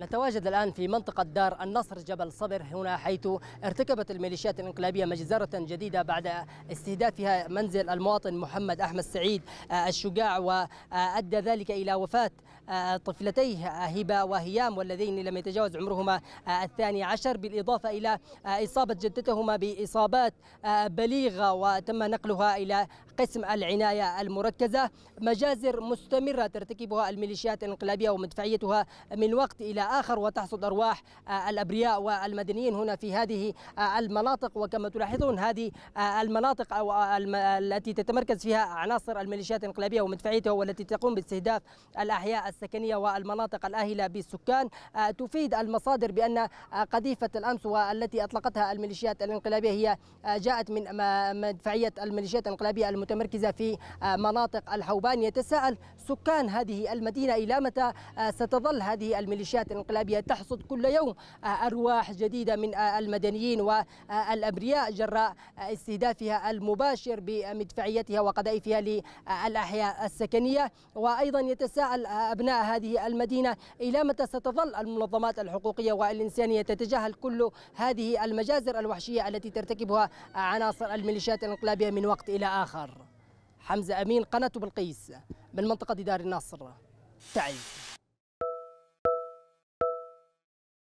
نتواجد الآن في منطقة دار النصر جبل صبر هنا حيث ارتكبت الميليشيات الانقلابية مجزرة جديدة بعد استهدافها منزل المواطن محمد أحمد سعيد آه، الشجاع وأدى ذلك إلى وفاة آه، طفلتيه هبة وهيام واللذين لم يتجاوز عمرهما آه، الثاني عشر بالإضافة إلى إصابة جدتهما بإصابات بليغة وتم نقلها إلى قسم العناية المركزة مجازر مستمرة ترتكبها الميليشيات الانقلابية ومدفعيتها من وقت إلى آخر وتحصد أرواح آه، الأبرياء والمدنيين هنا في هذه آه، المناطق وكما تلاحظون هذه آه، المناطق أو التي تتمركز فيها عناصر الميليشيات الانقلابية ومدفعيتها والتي تقوم باستهداف الأحياء السكنية والمناطق الآهلة بالسكان تفيد المصادر بأن قذيفة الأمس والتي أطلقتها الميليشيات الانقلابية هي جاءت من مدفعية الميليشيات الانقلابية المتمركزة في مناطق الحوبان يتساءل سكان هذه المدينة إلى متى ستظل هذه الميليشيات الانقلابية تحصد كل يوم آه، أرواح جديدة من آه، المدنيين والأبرياء جراء آه، استهدافها المباشر بمدفعيتها وقذائفها للأحياء السكنية وأيضا يتساءل أبناء هذه المدينة إلى متى ستظل المنظمات الحقوقية والإنسانية تتجاهل كل هذه المجازر الوحشية التي ترتكبها عناصر الميليشيات الانقلابية من وقت إلى آخر حمزة أمين قناة بلقيس من منطقة دار النصر تعيش